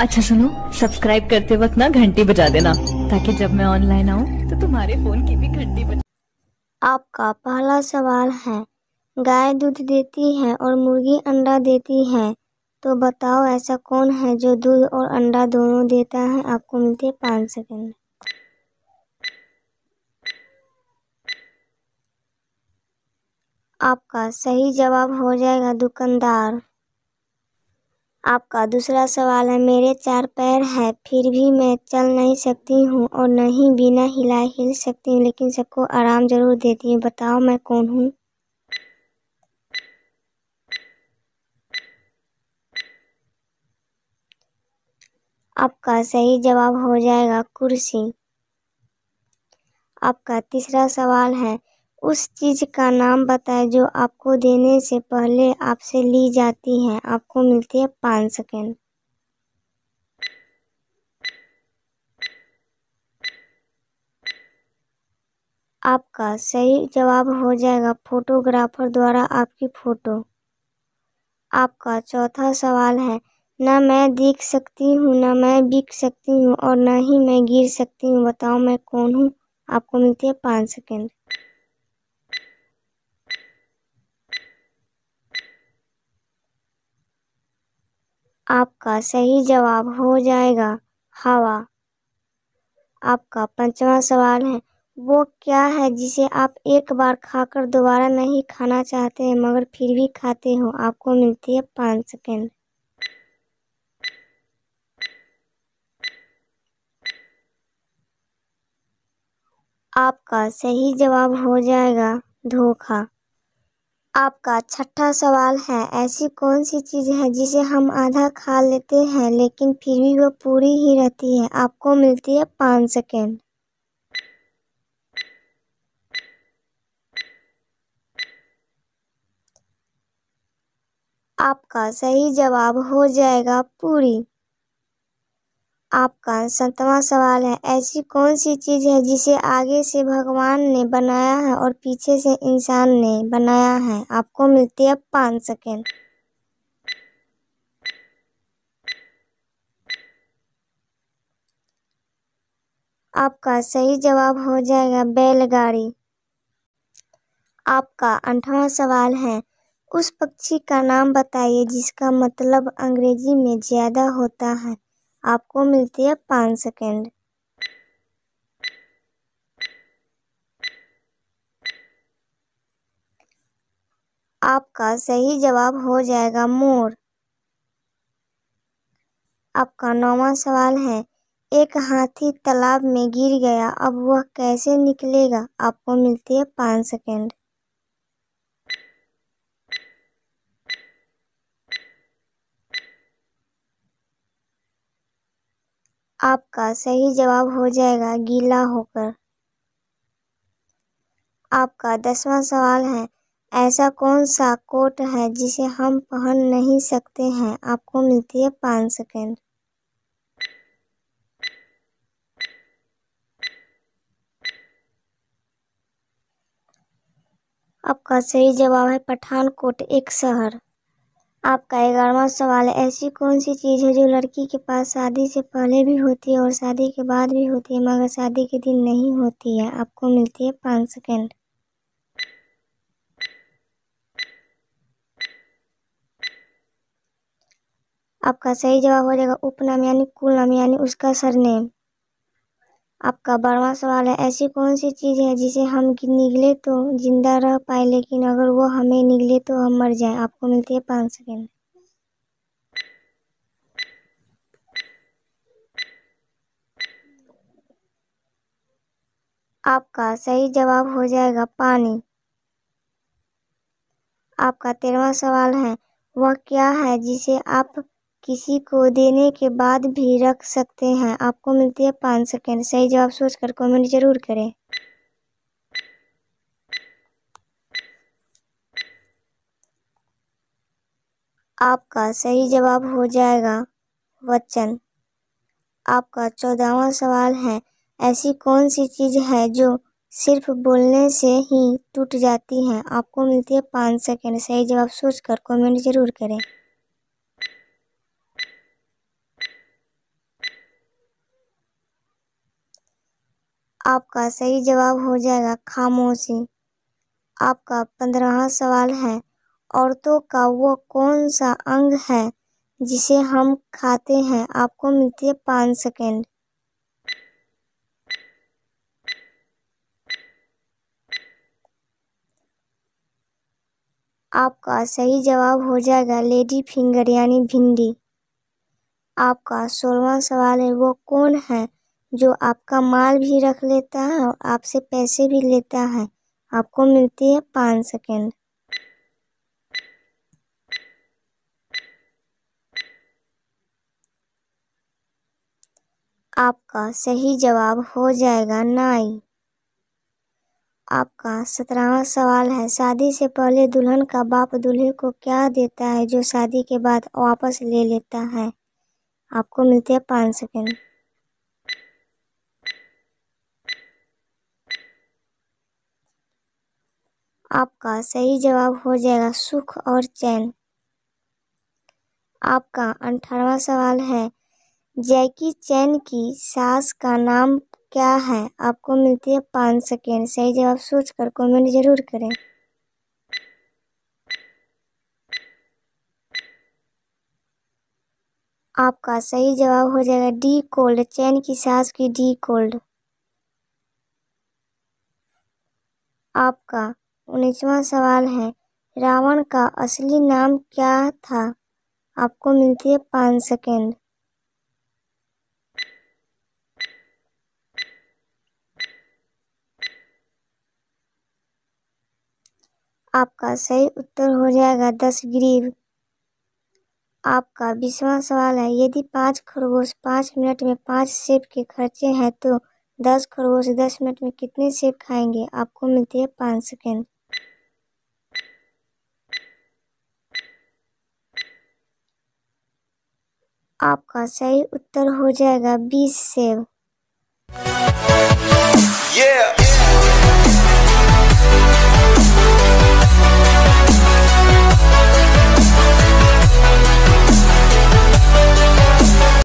अच्छा सुनो सब्सक्राइब करते वक्त ना घंटी बजा देना ताकि जब मैं ऑनलाइन आऊँ तो तुम्हारे फोन की भी घंटी बजा आपका पहला सवाल है गाय दूध देती है और मुर्गी अंडा देती है तो बताओ ऐसा कौन है जो दूध और अंडा दोनों देता है आपको मिलते पाँच सेकेंड आपका सही जवाब हो जाएगा दुकानदार आपका दूसरा सवाल है मेरे चार पैर हैं फिर भी मैं चल नहीं सकती हूँ और न ही बिना हिला हिल सकती हूँ लेकिन सबको आराम जरूर देती हूँ बताओ मैं कौन हूँ आपका सही जवाब हो जाएगा कुर्सी आपका तीसरा सवाल है उस चीज़ का नाम बताएं जो आपको देने से पहले आपसे ली जाती है आपको मिलती है पाँच सेकेंड आपका सही जवाब हो जाएगा फोटोग्राफर द्वारा आपकी फ़ोटो आपका चौथा सवाल है ना मैं दिख सकती हूँ ना मैं बिक सकती हूँ और ना ही मैं गिर सकती हूँ बताओ मैं कौन हूँ आपको मिलती है पाँच सेकेंड आपका सही जवाब हो जाएगा हवा आपका पंचवा सवाल है वो क्या है जिसे आप एक बार खाकर दोबारा नहीं खाना चाहते हैं मगर फिर भी खाते हो आपको मिलती है पाँच सेकेंड आपका सही जवाब हो जाएगा धोखा आपका छठा सवाल है ऐसी कौन सी चीज़ है जिसे हम आधा खा लेते हैं लेकिन फिर भी वो पूरी ही रहती है आपको मिलती है पाँच सेकेंड आपका सही जवाब हो जाएगा पूरी आपका सातवां सवाल है ऐसी कौन सी चीज़ है जिसे आगे से भगवान ने बनाया है और पीछे से इंसान ने बनाया है आपको मिलती है पाँच सेकेंड आपका सही जवाब हो जाएगा बैलगाड़ी आपका आठवां सवाल है उस पक्षी का नाम बताइए जिसका मतलब अंग्रेजी में ज़्यादा होता है आपको मिलती है पाँच सेकेंड आपका सही जवाब हो जाएगा मोर आपका नौवा सवाल है एक हाथी तालाब में गिर गया अब वह कैसे निकलेगा आपको मिलती है पाँच सेकेंड आपका सही जवाब हो जाएगा गीला होकर आपका दसवां सवाल है ऐसा कौन सा कोट है जिसे हम पहन नहीं सकते हैं आपको मिलती है पाँच सेकेंड आपका सही जवाब है पठानकोट एक शहर आपका ग्यारहवा सवाल है ऐसी कौन सी चीज़ है जो लड़की के पास शादी से पहले भी होती है और शादी के बाद भी होती है मगर शादी के दिन नहीं होती है आपको मिलती है पाँच सेकेंड आपका सही जवाब हो जाएगा उपनाम यानी कुल नाम यानी उसका सरनेम आपका बारवा सवाल है ऐसी कौन सी चीज़ है जिसे हम निगले तो ज़िंदा रह पाए लेकिन अगर वो हमें निगले तो हम मर जाए आपको मिलती है पाँच सेकेंड आपका सही जवाब हो जाएगा पानी आपका तेरवा सवाल है वह क्या है जिसे आप किसी को देने के बाद भी रख सकते हैं आपको मिलती है पाँच सेकेंड सही जवाब सोचकर कमेंट जरूर करें आपका सही जवाब हो जाएगा वचन आपका चौदहवा सवाल है ऐसी कौन सी चीज़ है जो सिर्फ बोलने से ही टूट जाती है आपको मिलती है पाँच सेकेंड सही जवाब सोचकर कमेंट जरूर करें आपका सही जवाब हो जाएगा खामोशी आपका पंद्रह सवाल है औरतों का वो कौन सा अंग है जिसे हम खाते हैं आपको मिलती है पाँच सेकेंड आपका सही जवाब हो जाएगा लेडी फिंगर यानी भिंडी आपका सोलवा सवाल है वो कौन है जो आपका माल भी रख लेता है और आपसे पैसे भी लेता है आपको मिलती है पाँच सेकेंड आपका सही जवाब हो जाएगा नाई आपका सत्रहवा सवाल है शादी से पहले दुल्हन का बाप दूल्हे को क्या देता है जो शादी के बाद वापस ले लेता है आपको मिलते हैं पाँच सेकेंड आपका सही जवाब हो जाएगा सुख और चैन आपका अठारवा सवाल है जैकी चैन की सास का नाम क्या है आपको मिलती है पाँच सेकेंड सही जवाब सोचकर कमेंट जरूर करें आपका सही जवाब हो जाएगा डी कोल्ड चैन की सास की डी कोल्ड आपका उन्नीसवा सवाल है रावण का असली नाम क्या था आपको मिलती है पाँच सेकेंड आपका सही उत्तर हो जाएगा दस ग्रीव आपका बीसवा सवाल है यदि पाँच खरगोश पाँच मिनट में पाँच सेब के खर्चे हैं तो दस खरगोश दस मिनट में कितने सेब खाएंगे आपको मिलती है पाँच सेकेंड आपका सही उत्तर हो जाएगा बीस सेब yeah!